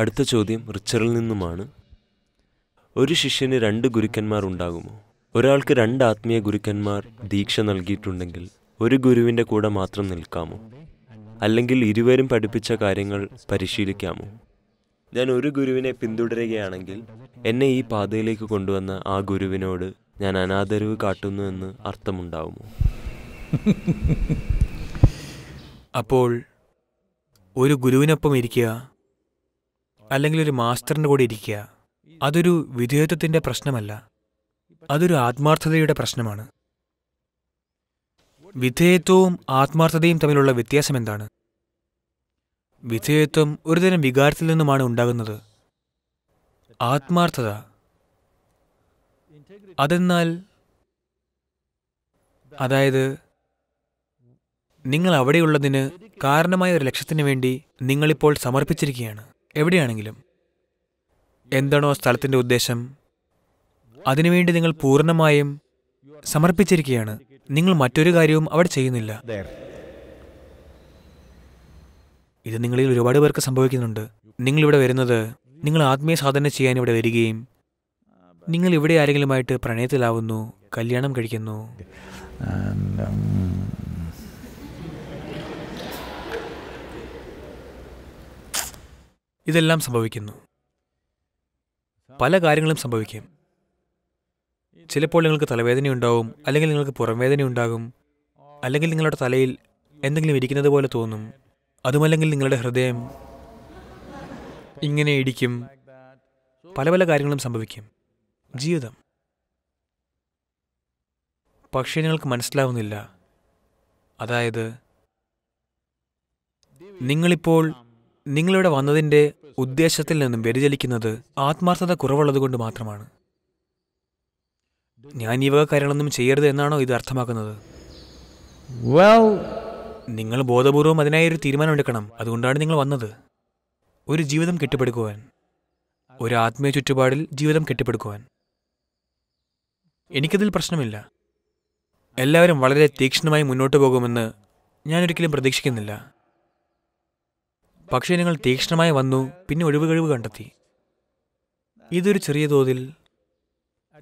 അടുത്ത ചോദ്യം റിച്ചറിൽ നിന്നുമാണ് ഒരു ശിഷ്യന് രണ്ട് ഗുരുക്കന്മാർ ഉണ്ടാകുമോ ഒരാൾക്ക് രണ്ട് ആത്മീയ ഗുരുക്കന്മാർ ദീക്ഷ നൽകിയിട്ടുണ്ടെങ്കിൽ ഒരു ഗുരുവിൻ്റെ കൂടെ മാത്രം നിൽക്കാമോ അല്ലെങ്കിൽ ഇരുവരും പഠിപ്പിച്ച കാര്യങ്ങൾ പരിശീലിക്കാമോ ഞാൻ ഒരു ഗുരുവിനെ പിന്തുടരുകയാണെങ്കിൽ എന്നെ ഈ പാതയിലേക്ക് കൊണ്ടുവന്ന ആ ഗുരുവിനോട് ഞാൻ അനാദരവ് കാട്ടുന്നു എന്ന് അർത്ഥമുണ്ടാവുമോ അപ്പോൾ ഒരു ഗുരുവിനൊപ്പം ഇരിക്കുക അല്ലെങ്കിൽ ഒരു മാസ്റ്ററിൻ്റെ കൂടെ ഇരിക്കുക അതൊരു വിധേയത്വത്തിൻ്റെ പ്രശ്നമല്ല അതൊരു ആത്മാർത്ഥതയുടെ പ്രശ്നമാണ് വിധേയത്വവും ആത്മാർത്ഥതയും തമ്മിലുള്ള വ്യത്യാസം എന്താണ് വിധേയത്വം ഒരുതരം വികാരത്തിൽ നിന്നുമാണ് ഉണ്ടാകുന്നത് ആത്മാർത്ഥത അതെന്നാൽ അതായത് നിങ്ങൾ അവിടെയുള്ളതിന് കാരണമായ ഒരു ലക്ഷ്യത്തിന് വേണ്ടി നിങ്ങളിപ്പോൾ സമർപ്പിച്ചിരിക്കുകയാണ് എവിടെയാണെങ്കിലും എന്താണോ സ്ഥലത്തിൻ്റെ ഉദ്ദേശം അതിനുവേണ്ടി നിങ്ങൾ പൂർണ്ണമായും സമർപ്പിച്ചിരിക്കുകയാണ് നിങ്ങൾ മറ്റൊരു കാര്യവും അവിടെ ചെയ്യുന്നില്ല ഇത് നിങ്ങളിൽ ഒരുപാട് പേർക്ക് സംഭവിക്കുന്നുണ്ട് നിങ്ങളിവിടെ വരുന്നത് നിങ്ങൾ ആത്മീയ സാധന ചെയ്യാൻ ഇവിടെ വരികയും നിങ്ങൾ ഇവിടെ ആരെങ്കിലുമായിട്ട് പ്രണയത്തിലാവുന്നു കല്യാണം കഴിക്കുന്നു um, ഇതെല്ലാം സംഭവിക്കുന്നു പല കാര്യങ്ങളും സംഭവിക്കും ചിലപ്പോൾ നിങ്ങൾക്ക് തലവേദന ഉണ്ടാവും അല്ലെങ്കിൽ നിങ്ങൾക്ക് പുറംവേദന ഉണ്ടാകും അല്ലെങ്കിൽ നിങ്ങളുടെ തലയിൽ എന്തെങ്കിലും ഇരിക്കുന്നത് പോലെ തോന്നും അതുമല്ലെങ്കിൽ നിങ്ങളുടെ ഹൃദയം ഇങ്ങനെ ഇടിക്കും പല പല കാര്യങ്ങളും സംഭവിക്കും ജീവിതം പക്ഷേ നിങ്ങൾക്ക് മനസ്സിലാവുന്നില്ല അതായത് നിങ്ങളിപ്പോൾ നിങ്ങളിവിടെ വന്നതിൻ്റെ ഉദ്ദേശത്തിൽ നിന്നും വ്യതിചലിക്കുന്നത് ആത്മാർത്ഥത കുറവുള്ളതുകൊണ്ട് മാത്രമാണ് ഞാൻ ഈ വക കാര്യങ്ങളൊന്നും ചെയ്യരുത് എന്നാണോ ഇത് അർത്ഥമാക്കുന്നത് നിങ്ങൾ ബോധപൂർവം അതിനായി ഒരു തീരുമാനമെടുക്കണം അതുകൊണ്ടാണ് നിങ്ങൾ വന്നത് ഒരു ജീവിതം കെട്ടിപ്പടുക്കുവാൻ ഒരു ആത്മീയ ചുറ്റുപാടിൽ ജീവിതം കെട്ടിപ്പടുക്കുവാൻ എനിക്കതിൽ പ്രശ്നമില്ല എല്ലാവരും വളരെ തീക്ഷ്ണമായി മുന്നോട്ട് പോകുമെന്ന് ഞാനൊരിക്കലും പ്രതീക്ഷിക്കുന്നില്ല പക്ഷേ നിങ്ങൾ തീക്ഷ്ണമായി വന്നു പിന്നെ കഴിവ് കണ്ടെത്തി ഇതൊരു ചെറിയ തോതിൽ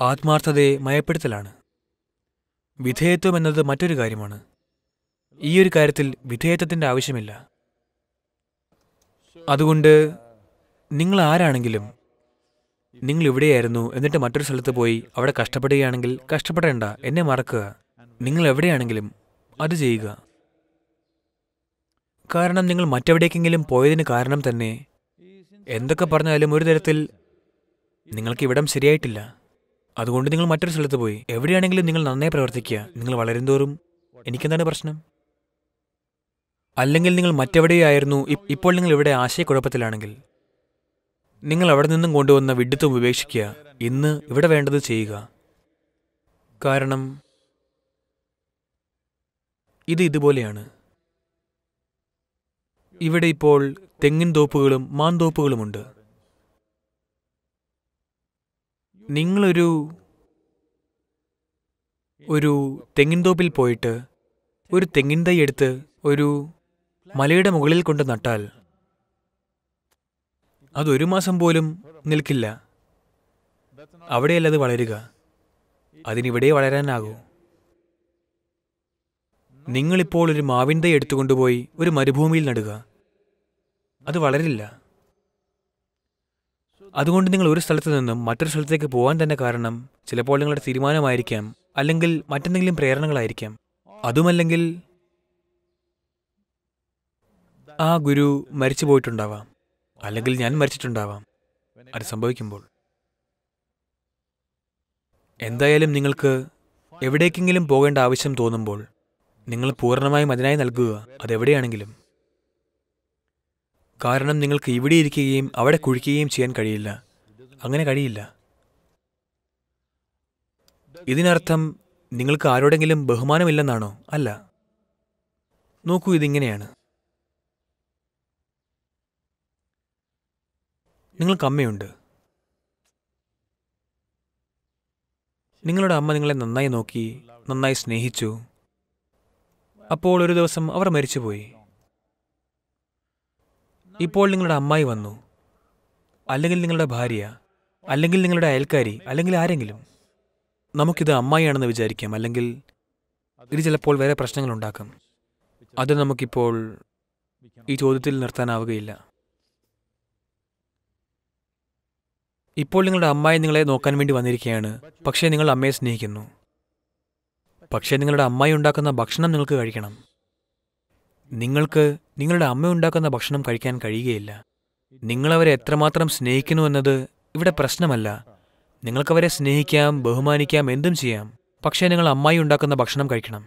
ആത്മാർത്ഥതയെ മയപ്പെടുത്തലാണ് വിധേയത്വം എന്നത് മറ്റൊരു കാര്യമാണ് ഈ ഒരു കാര്യത്തിൽ വിധേയത്വത്തിൻ്റെ ആവശ്യമില്ല അതുകൊണ്ട് നിങ്ങൾ ആരാണെങ്കിലും നിങ്ങൾ ഇവിടെയായിരുന്നു എന്നിട്ട് മറ്റൊരു സ്ഥലത്ത് പോയി അവിടെ കഷ്ടപ്പെടുകയാണെങ്കിൽ കഷ്ടപ്പെടേണ്ട എന്നെ മറക്കുക നിങ്ങൾ എവിടെയാണെങ്കിലും അത് ചെയ്യുക കാരണം നിങ്ങൾ മറ്റെവിടേക്കെങ്കിലും പോയതിന് കാരണം തന്നെ എന്തൊക്കെ പറഞ്ഞാലും ഒരു തരത്തിൽ നിങ്ങൾക്ക് ഇവിടം ശരിയായിട്ടില്ല അതുകൊണ്ട് നിങ്ങൾ മറ്റൊരു സ്ഥലത്ത് പോയി എവിടെയാണെങ്കിലും നിങ്ങൾ നന്നായി പ്രവർത്തിക്കുക നിങ്ങൾ വളരുന്തോറും എനിക്കെന്താണ് പ്രശ്നം അല്ലെങ്കിൽ നിങ്ങൾ മറ്റെവിടെയായിരുന്നു ഇപ്പോൾ നിങ്ങൾ ഇവിടെ ആശയക്കുഴപ്പത്തിലാണെങ്കിൽ നിങ്ങൾ അവിടെ നിന്നും കൊണ്ടുവന്ന വിഡിത്വം ഉപേക്ഷിക്കുക ഇന്ന് ഇവിടെ വേണ്ടത് ചെയ്യുക കാരണം ഇത് ഇതുപോലെയാണ് ഇവിടെ ഇപ്പോൾ തെങ്ങിൻ തോപ്പുകളും മാന്തോപ്പുകളുമുണ്ട് നിങ്ങളൊരു ഒരു തെങ്ങിൻ തോപ്പിൽ പോയിട്ട് ഒരു തെങ്ങിൻ തൈ എടുത്ത് ഒരു മലയുടെ മുകളിൽ കൊണ്ട് നട്ടാൽ അതൊരു മാസം പോലും നിൽക്കില്ല അവിടെയല്ല അത് വളരുക അതിനിവിടെ വളരാനാകൂ നിങ്ങളിപ്പോൾ ഒരു മാവിൻ തൈ എടുത്തുകൊണ്ടുപോയി ഒരു മരുഭൂമിയിൽ നടുക അത് വളരില്ല അതുകൊണ്ട് നിങ്ങൾ ഒരു സ്ഥലത്ത് നിന്നും മറ്റൊരു സ്ഥലത്തേക്ക് പോകാൻ തന്നെ കാരണം ചിലപ്പോൾ നിങ്ങളുടെ തീരുമാനമായിരിക്കാം അല്ലെങ്കിൽ മറ്റെന്തെങ്കിലും പ്രേരണകളായിരിക്കാം അതുമല്ലെങ്കിൽ ആ ഗുരു മരിച്ചു പോയിട്ടുണ്ടാവാം അല്ലെങ്കിൽ ഞാൻ മരിച്ചിട്ടുണ്ടാവാം അത് സംഭവിക്കുമ്പോൾ എന്തായാലും നിങ്ങൾക്ക് എവിടേക്കെങ്കിലും പോകേണ്ട ആവശ്യം തോന്നുമ്പോൾ നിങ്ങൾ പൂർണ്ണമായും അതിനായി നൽകുക അതെവിടെയാണെങ്കിലും കാരണം നിങ്ങൾക്ക് ഇവിടെ ഇരിക്കുകയും അവിടെ കുഴിക്കുകയും ചെയ്യാൻ കഴിയില്ല അങ്ങനെ കഴിയില്ല ഇതിനർത്ഥം നിങ്ങൾക്ക് ആരോടെങ്കിലും ബഹുമാനമില്ലെന്നാണോ അല്ല നോക്കൂ ഇതിങ്ങനെയാണ് നിങ്ങൾക്ക് അമ്മയുണ്ട് നിങ്ങളുടെ അമ്മ നിങ്ങളെ നന്നായി നോക്കി നന്നായി സ്നേഹിച്ചു അപ്പോൾ ഒരു ദിവസം അവർ മരിച്ചുപോയി ഇപ്പോൾ നിങ്ങളുടെ അമ്മായി വന്നു അല്ലെങ്കിൽ നിങ്ങളുടെ ഭാര്യ അല്ലെങ്കിൽ നിങ്ങളുടെ അയൽക്കാരി അല്ലെങ്കിൽ ആരെങ്കിലും നമുക്കിത് അമ്മായിയാണെന്ന് വിചാരിക്കാം അല്ലെങ്കിൽ ഇത് ചിലപ്പോൾ വേറെ പ്രശ്നങ്ങൾ ഉണ്ടാക്കും അത് നമുക്കിപ്പോൾ ഈ ചോദ്യത്തിൽ നിർത്താനാവുകയില്ല ഇപ്പോൾ നിങ്ങളുടെ അമ്മായി നിങ്ങളെ നോക്കാൻ വേണ്ടി വന്നിരിക്കുകയാണ് പക്ഷേ നിങ്ങൾ അമ്മയെ സ്നേഹിക്കുന്നു പക്ഷേ നിങ്ങളുടെ അമ്മായി ഉണ്ടാക്കുന്ന ഭക്ഷണം നിങ്ങൾക്ക് കഴിക്കണം നിങ്ങൾക്ക് നിങ്ങളുടെ അമ്മ ഉണ്ടാക്കുന്ന ഭക്ഷണം കഴിക്കാൻ കഴിയുകയില്ല നിങ്ങളവരെ എത്രമാത്രം സ്നേഹിക്കുന്നു എന്നത് ഇവിടെ പ്രശ്നമല്ല നിങ്ങൾക്കവരെ സ്നേഹിക്കാം ബഹുമാനിക്കാം എന്തും ചെയ്യാം പക്ഷേ നിങ്ങൾ അമ്മായി ഉണ്ടാക്കുന്ന ഭക്ഷണം കഴിക്കണം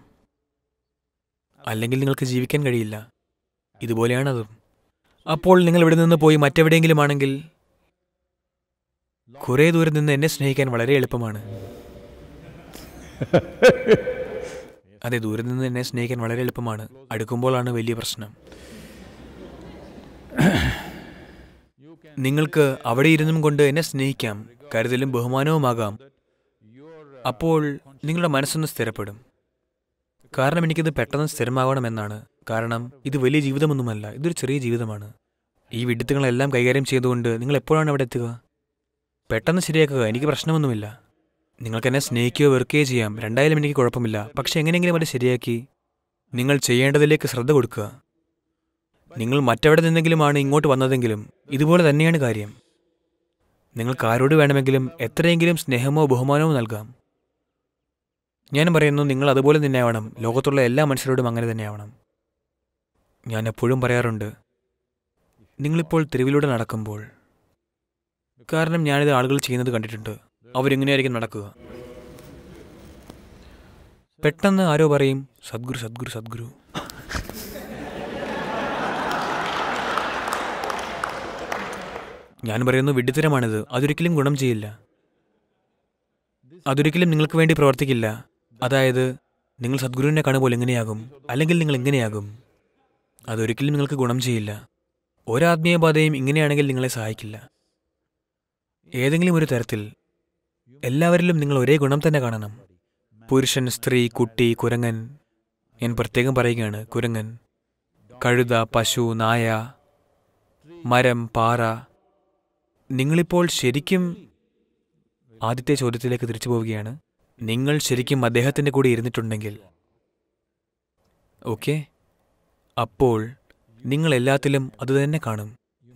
അല്ലെങ്കിൽ നിങ്ങൾക്ക് ജീവിക്കാൻ കഴിയില്ല ഇതുപോലെയാണതും അപ്പോൾ നിങ്ങൾ ഇവിടെ നിന്ന് പോയി മറ്റെവിടെയെങ്കിലും ആണെങ്കിൽ കുറേ ദൂരം നിന്ന് എന്നെ സ്നേഹിക്കാൻ വളരെ എളുപ്പമാണ് അതെ ദൂരെ നിന്ന് എന്നെ സ്നേഹിക്കാൻ വളരെ എളുപ്പമാണ് അടുക്കുമ്പോഴാണ് വലിയ പ്രശ്നം നിങ്ങൾക്ക് അവിടെ ഇരുന്നും കൊണ്ട് എന്നെ സ്നേഹിക്കാം കരുതലും ബഹുമാനവുമാകാം അപ്പോൾ നിങ്ങളുടെ മനസ്സൊന്ന് സ്ഥിരപ്പെടും കാരണം എനിക്കിത് പെട്ടെന്ന് സ്ഥിരമാകണമെന്നാണ് കാരണം ഇത് വലിയ ജീവിതമൊന്നുമല്ല ഇതൊരു ചെറിയ ജീവിതമാണ് ഈ വിഡിത്തങ്ങളെല്ലാം കൈകാര്യം ചെയ്തുകൊണ്ട് നിങ്ങൾ എപ്പോഴാണ് അവിടെ എത്തുക പെട്ടെന്ന് ശരിയാക്കുക എനിക്ക് പ്രശ്നമൊന്നുമില്ല നിങ്ങൾക്ക് എന്നെ സ്നേഹിക്കുകയോ വെറുക്കുകയോ ചെയ്യാം രണ്ടായാലും എനിക്ക് കുഴപ്പമില്ല പക്ഷെ എങ്ങനെയെങ്കിലും അത് ശരിയാക്കി നിങ്ങൾ ചെയ്യേണ്ടതിലേക്ക് ശ്രദ്ധ കൊടുക്കുക നിങ്ങൾ മറ്റെവിടെ നിന്നെങ്കിലുമാണ് ഇങ്ങോട്ട് വന്നതെങ്കിലും ഇതുപോലെ തന്നെയാണ് കാര്യം നിങ്ങൾക്ക് ആരോട് വേണമെങ്കിലും എത്രയെങ്കിലും സ്നേഹമോ ബഹുമാനമോ നൽകാം ഞാൻ പറയുന്നു നിങ്ങൾ അതുപോലെ തന്നെയാവണം ലോകത്തുള്ള എല്ലാ മനുഷ്യരോടും അങ്ങനെ തന്നെയാവണം ഞാൻ എപ്പോഴും പറയാറുണ്ട് നിങ്ങളിപ്പോൾ തെരുവിലൂടെ നടക്കുമ്പോൾ കാരണം ഞാനിത് ആളുകൾ ചെയ്യുന്നത് കണ്ടിട്ടുണ്ട് അവരിങ്ങനെയായിരിക്കും നടക്കുക പെട്ടെന്ന് ആരോ പറയും സദ്ഗുരു സദ്ഗുരു സദ്ഗുരു ഞാൻ പറയുന്നു വിഡിത്തരമാണിത് അതൊരിക്കലും ഗുണം ചെയ്യില്ല അതൊരിക്കലും നിങ്ങൾക്ക് വേണ്ടി പ്രവർത്തിക്കില്ല അതായത് നിങ്ങൾ സദ്ഗുരുവിനെ കാണുമ്പോൾ എങ്ങനെയാകും അല്ലെങ്കിൽ നിങ്ങൾ എങ്ങനെയാകും അതൊരിക്കലും നിങ്ങൾക്ക് ഗുണം ചെയ്യില്ല ഒരാത്മീയപാതയും ഇങ്ങനെയാണെങ്കിൽ നിങ്ങളെ സഹായിക്കില്ല ഏതെങ്കിലും ഒരു തരത്തിൽ എല്ലാവരിലും നിങ്ങൾ ഒരേ ഗുണം തന്നെ കാണണം പുരുഷൻ സ്ത്രീ കുട്ടി കുരങ്ങൻ ഞാൻ പ്രത്യേകം പറയുകയാണ് കുരങ്ങൻ കഴുത പശു നായ മരം പാറ നിങ്ങളിപ്പോൾ ശരിക്കും ആദ്യത്തെ ചോദ്യത്തിലേക്ക് തിരിച്ചു പോവുകയാണ് നിങ്ങൾ ശരിക്കും അദ്ദേഹത്തിൻ്റെ കൂടെ ഇരുന്നിട്ടുണ്ടെങ്കിൽ ഓക്കെ അപ്പോൾ നിങ്ങൾ എല്ലാത്തിലും അതുതന്നെ കാണും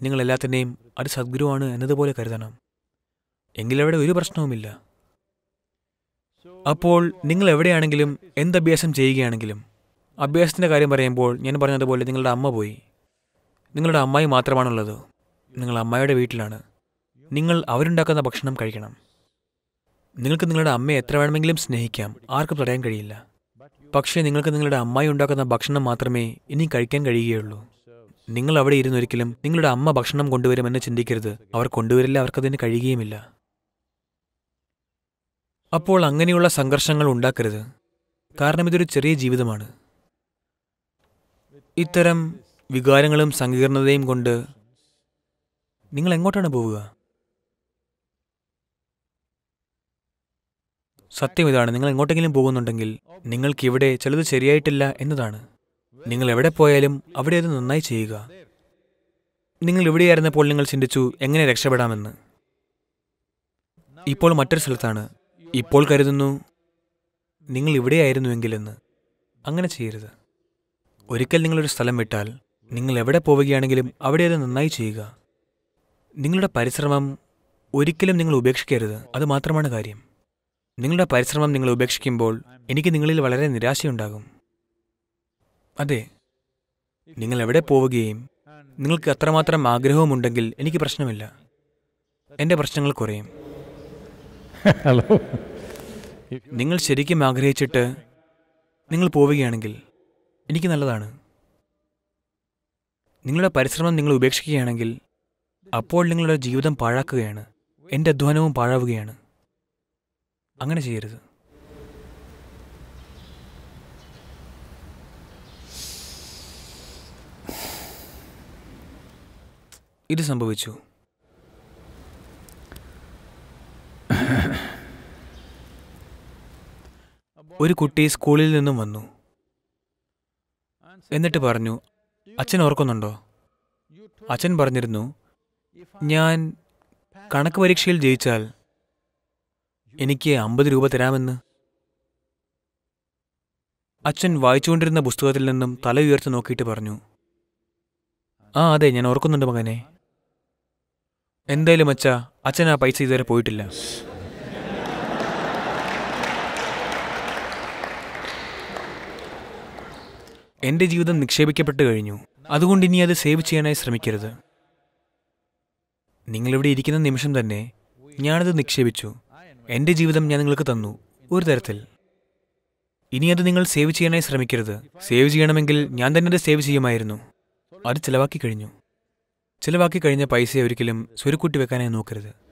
നിങ്ങൾ എല്ലാത്തിനെയും അത് സദ്ഗുരുവാണ് എന്നതുപോലെ കരുതണം എങ്കിലവിടെ ഒരു പ്രശ്നവുമില്ല അപ്പോൾ നിങ്ങൾ എവിടെയാണെങ്കിലും എന്ത് അഭ്യാസം ചെയ്യുകയാണെങ്കിലും അഭ്യാസത്തിൻ്റെ കാര്യം പറയുമ്പോൾ ഞാൻ പറഞ്ഞതുപോലെ നിങ്ങളുടെ അമ്മ പോയി നിങ്ങളുടെ അമ്മായി മാത്രമാണുള്ളത് നിങ്ങൾ അമ്മായിയുടെ വീട്ടിലാണ് നിങ്ങൾ അവരുണ്ടാക്കുന്ന ഭക്ഷണം കഴിക്കണം നിങ്ങൾക്ക് നിങ്ങളുടെ അമ്മയെ എത്ര വേണമെങ്കിലും സ്നേഹിക്കാം ആർക്കും തടയാൻ കഴിയില്ല പക്ഷേ നിങ്ങൾക്ക് നിങ്ങളുടെ അമ്മായി ഉണ്ടാക്കുന്ന ഭക്ഷണം മാത്രമേ ഇനി കഴിക്കാൻ കഴിയുകയുള്ളൂ നിങ്ങൾ അവിടെ ഇരുന്നൊരിക്കലും നിങ്ങളുടെ അമ്മ ഭക്ഷണം കൊണ്ടുവരുമെന്ന് ചിന്തിക്കരുത് അവർ കൊണ്ടുവരില്ല അവർക്കതിന് കഴിയുകയുമില്ല അപ്പോൾ അങ്ങനെയുള്ള സംഘർഷങ്ങൾ ഉണ്ടാക്കരുത് കാരണം ഇതൊരു ചെറിയ ജീവിതമാണ് ഇത്തരം വികാരങ്ങളും സങ്കീർണതയും കൊണ്ട് നിങ്ങൾ എങ്ങോട്ടാണ് പോവുക സത്യം ഇതാണ് നിങ്ങൾ എങ്ങോട്ടെങ്കിലും പോകുന്നുണ്ടെങ്കിൽ നിങ്ങൾക്കിവിടെ ചിലത് ശരിയായിട്ടില്ല എന്നതാണ് നിങ്ങൾ എവിടെ പോയാലും അവിടെ അത് നന്നായി ചെയ്യുക നിങ്ങൾ ഇവിടെയായിരുന്നപ്പോൾ നിങ്ങൾ ചിന്തിച്ചു എങ്ങനെ രക്ഷപ്പെടാമെന്ന് ഇപ്പോൾ മറ്റൊരു സ്ഥലത്താണ് ഇപ്പോൾ കരുതുന്നു നിങ്ങൾ ഇവിടെയായിരുന്നുവെങ്കിലെന്ന് അങ്ങനെ ചെയ്യരുത് ഒരിക്കൽ നിങ്ങളൊരു സ്ഥലം വിട്ടാൽ നിങ്ങൾ എവിടെ പോവുകയാണെങ്കിലും അവിടെ അത് നന്നായി ചെയ്യുക നിങ്ങളുടെ പരിശ്രമം ഒരിക്കലും നിങ്ങൾ ഉപേക്ഷിക്കരുത് അത് മാത്രമാണ് കാര്യം നിങ്ങളുടെ പരിശ്രമം നിങ്ങൾ ഉപേക്ഷിക്കുമ്പോൾ എനിക്ക് നിങ്ങളിൽ വളരെ നിരാശയുണ്ടാകും അതെ നിങ്ങൾ എവിടെ പോവുകയും നിങ്ങൾക്ക് അത്രമാത്രം ആഗ്രഹവുമുണ്ടെങ്കിൽ എനിക്ക് പ്രശ്നമില്ല എൻ്റെ പ്രശ്നങ്ങൾ കുറയും ഹലോ നിങ്ങൾ ശരിക്കും ആഗ്രഹിച്ചിട്ട് നിങ്ങൾ പോവുകയാണെങ്കിൽ എനിക്ക് നല്ലതാണ് നിങ്ങളുടെ പരിശ്രമം നിങ്ങൾ ഉപേക്ഷിക്കുകയാണെങ്കിൽ അപ്പോൾ നിങ്ങളുടെ ജീവിതം പാഴാക്കുകയാണ് എൻ്റെ അധ്വാനവും പാഴാവുകയാണ് അങ്ങനെ ചെയ്യരുത് ഇത് സംഭവിച്ചു ഒരു കുട്ടി സ്കൂളിൽ നിന്നും വന്നു എന്നിട്ട് പറഞ്ഞു അച്ഛൻ ഓർക്കുന്നുണ്ടോ അച്ഛൻ പറഞ്ഞിരുന്നു ഞാൻ കണക്ക് പരീക്ഷയിൽ ജയിച്ചാൽ എനിക്ക് അമ്പത് രൂപ തരാമെന്ന് അച്ഛൻ വായിച്ചുകൊണ്ടിരുന്ന പുസ്തകത്തിൽ നിന്നും തല ഉയർത്തി നോക്കിയിട്ട് പറഞ്ഞു ആ അതെ ഞാൻ ഓർക്കുന്നുണ്ട് മകനെ എന്തായാലും അച്ഛ അച്ഛൻ ആ പൈസ ഇതുവരെ പോയിട്ടില്ല എന്റെ ജീവിതം നിക്ഷേപിക്കപ്പെട്ട് കഴിഞ്ഞു അതുകൊണ്ട് ഇനി അത് സേവ് ചെയ്യാനായി ശ്രമിക്കരുത് നിങ്ങളിവിടെ ഇരിക്കുന്ന നിമിഷം തന്നെ ഞാനത് നിക്ഷേപിച്ചു എന്റെ ജീവിതം ഞാൻ നിങ്ങൾക്ക് തന്നു ഒരു തരത്തിൽ ഇനി അത് നിങ്ങൾ സേവ് ചെയ്യാനായി ശ്രമിക്കരുത് സേവ് ചെയ്യണമെങ്കിൽ ഞാൻ തന്നെ അത് സേവ് ചെയ്യുമായിരുന്നു അത് ചിലവാക്കി കഴിഞ്ഞു ചിലവാക്കി കഴിഞ്ഞ പൈസയെ ഒരിക്കലും സ്വരുക്കൂട്ടി വെക്കാനായി നോക്കരുത്